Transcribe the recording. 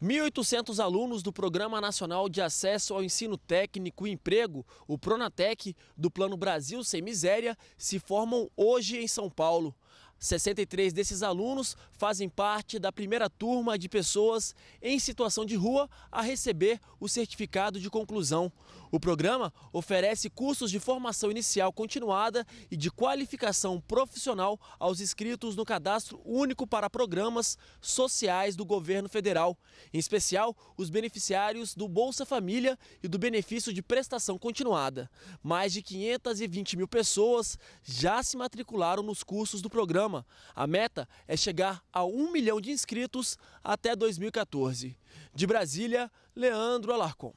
1.800 alunos do Programa Nacional de Acesso ao Ensino Técnico e Emprego, o Pronatec, do Plano Brasil Sem Miséria, se formam hoje em São Paulo. 63 desses alunos fazem parte da primeira turma de pessoas em situação de rua a receber o certificado de conclusão. O programa oferece cursos de formação inicial continuada e de qualificação profissional aos inscritos no cadastro único para programas sociais do governo federal, em especial os beneficiários do Bolsa Família e do benefício de prestação continuada. Mais de 520 mil pessoas já se matricularam nos cursos do programa programa, a meta é chegar a 1 milhão de inscritos até 2014. De Brasília, Leandro Alarcon.